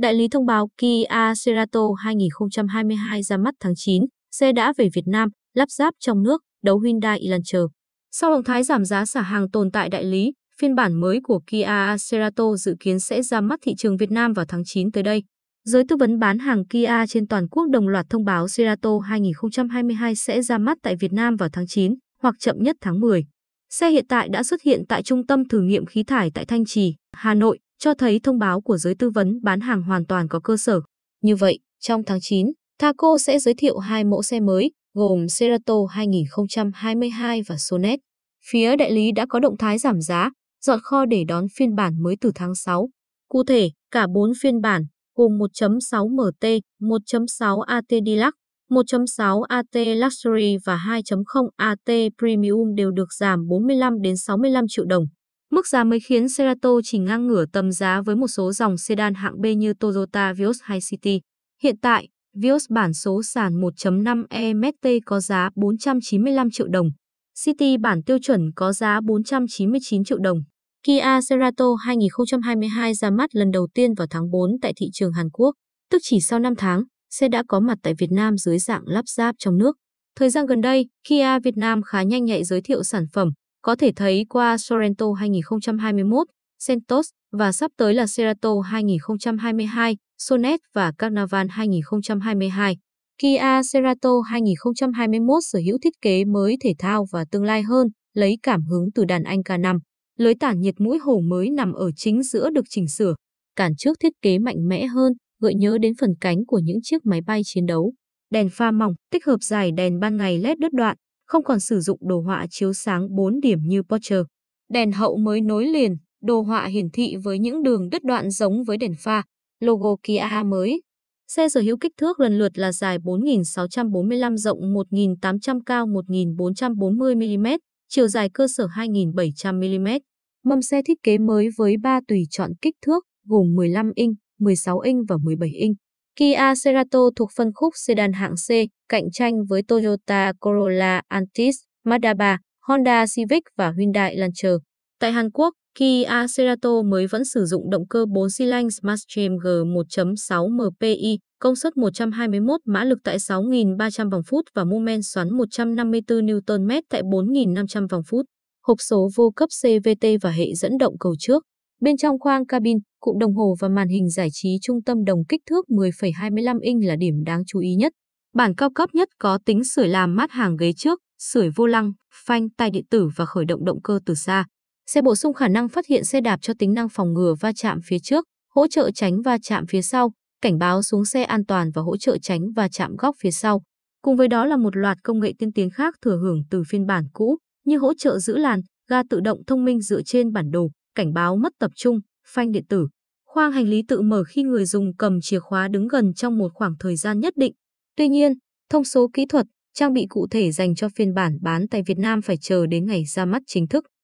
Đại lý thông báo Kia Cerato 2022 ra mắt tháng 9, xe đã về Việt Nam, lắp ráp trong nước, đấu Hyundai Elantra. Sau động thái giảm giá xả hàng tồn tại đại lý, phiên bản mới của Kia Cerato dự kiến sẽ ra mắt thị trường Việt Nam vào tháng 9 tới đây. Giới tư vấn bán hàng Kia trên toàn quốc đồng loạt thông báo Cerato 2022 sẽ ra mắt tại Việt Nam vào tháng 9 hoặc chậm nhất tháng 10. Xe hiện tại đã xuất hiện tại Trung tâm Thử nghiệm Khí thải tại Thanh Trì, Hà Nội cho thấy thông báo của giới tư vấn bán hàng hoàn toàn có cơ sở. Như vậy, trong tháng 9, Thaco sẽ giới thiệu hai mẫu xe mới, gồm Cerato 2022 và Sonet. Phía đại lý đã có động thái giảm giá, dọn kho để đón phiên bản mới từ tháng 6. Cụ thể, cả 4 phiên bản gồm 1.6 MT, 1.6 AT Deluxe, 1.6 AT Luxury và 2.0 AT Premium đều được giảm 45 đến 65 triệu đồng. Mức giá mới khiến Cerato chỉ ngang ngửa tầm giá với một số dòng sedan hạng B như Toyota Vios hay City. Hiện tại, Vios bản số sàn 1.5 EMT có giá 495 triệu đồng. City bản tiêu chuẩn có giá 499 triệu đồng. Kia Cerato 2022 ra mắt lần đầu tiên vào tháng 4 tại thị trường Hàn Quốc, tức chỉ sau 5 tháng, xe đã có mặt tại Việt Nam dưới dạng lắp ráp trong nước. Thời gian gần đây, Kia Việt Nam khá nhanh nhạy giới thiệu sản phẩm, có thể thấy qua Sorento 2021, Sentos và sắp tới là Cerato 2022, Sonet và Carnival 2022. Kia Cerato 2021 sở hữu thiết kế mới thể thao và tương lai hơn, lấy cảm hứng từ đàn anh K5. Lưới tản nhiệt mũi hổ mới nằm ở chính giữa được chỉnh sửa, cản trước thiết kế mạnh mẽ hơn, gợi nhớ đến phần cánh của những chiếc máy bay chiến đấu. Đèn pha mỏng, tích hợp dài đèn ban ngày LED đứt đoạn, không còn sử dụng đồ họa chiếu sáng 4 điểm như Porsche. Đèn hậu mới nối liền, đồ họa hiển thị với những đường đứt đoạn giống với đèn pha, logo Kia mới. Xe sở hữu kích thước lần lượt là dài 4.645 rộng 1.800 cao 1.440 mm, chiều dài cơ sở 2.700 mm. Mâm xe thiết kế mới với 3 tùy chọn kích thước gồm 15 inch, 16 inch và 17 inch. Kia Cerato thuộc phân khúc sedan hạng C, cạnh tranh với Toyota Corolla Altis, Mazda 3, Honda Civic và Hyundai Lancer. Tại Hàn Quốc, Kia Cerato mới vẫn sử dụng động cơ 4 xi lanh Smartstream G1.6 MPI, công suất 121 mã lực tại 6.300 vòng phút và mô men xoắn 154 Nm tại 4.500 vòng phút. Hộp số vô cấp CVT và hệ dẫn động cầu trước. Bên trong khoang cabin, cụm đồng hồ và màn hình giải trí trung tâm đồng kích thước 10,25 inch là điểm đáng chú ý nhất. Bản cao cấp nhất có tính sưởi làm mát hàng ghế trước, sưởi vô lăng, phanh tay điện tử và khởi động động cơ từ xa. Xe bổ sung khả năng phát hiện xe đạp cho tính năng phòng ngừa va chạm phía trước, hỗ trợ tránh va chạm phía sau, cảnh báo xuống xe an toàn và hỗ trợ tránh va chạm góc phía sau. Cùng với đó là một loạt công nghệ tiên tiến khác thừa hưởng từ phiên bản cũ như hỗ trợ giữ làn, ga tự động thông minh dựa trên bản đồ, cảnh báo mất tập trung, phanh điện tử. Khoang hành lý tự mở khi người dùng cầm chìa khóa đứng gần trong một khoảng thời gian nhất định. Tuy nhiên, thông số kỹ thuật, trang bị cụ thể dành cho phiên bản bán tại Việt Nam phải chờ đến ngày ra mắt chính thức.